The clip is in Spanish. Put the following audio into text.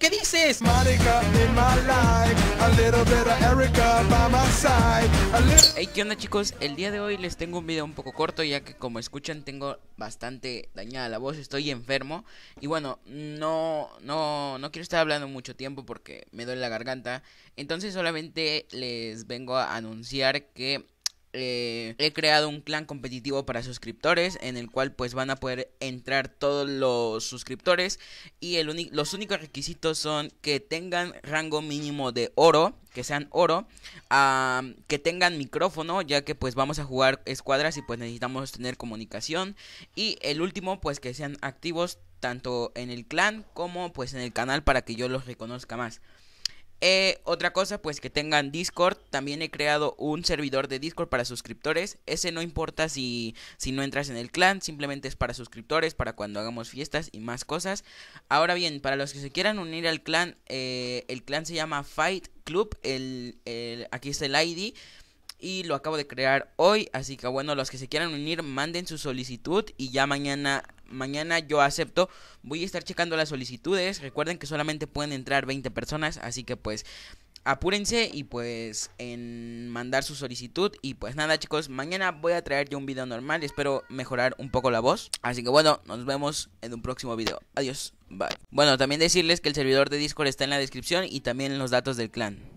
¿Qué dices? Hey, ¿qué onda chicos? El día de hoy les tengo un video un poco corto ya que como escuchan tengo bastante dañada la voz, estoy enfermo y bueno, no, no, no quiero estar hablando mucho tiempo porque me duele la garganta, entonces solamente les vengo a anunciar que eh, he creado un clan competitivo para suscriptores en el cual pues van a poder entrar todos los suscriptores y los únicos requisitos son que tengan rango mínimo de oro, que sean oro, que tengan micrófono ya que pues vamos a jugar escuadras y pues necesitamos tener comunicación y el último pues que sean activos tanto en el clan como pues en el canal para que yo los reconozca más. Eh, otra cosa, pues que tengan Discord también he creado un servidor de Discord para suscriptores. Ese no importa si, si no entras en el clan, simplemente es para suscriptores, para cuando hagamos fiestas y más cosas. Ahora bien, para los que se quieran unir al clan, eh, el clan se llama Fight Club. El, el, aquí está el ID y lo acabo de crear hoy, así que bueno, los que se quieran unir manden su solicitud y ya mañana mañana yo acepto. Voy a estar checando las solicitudes. Recuerden que solamente pueden entrar 20 personas, así que pues apúrense y pues en mandar su solicitud. Y pues nada chicos, mañana voy a traer yo un video normal. Espero mejorar un poco la voz. Así que bueno, nos vemos en un próximo video. Adiós, bye. Bueno, también decirles que el servidor de Discord está en la descripción y también en los datos del clan.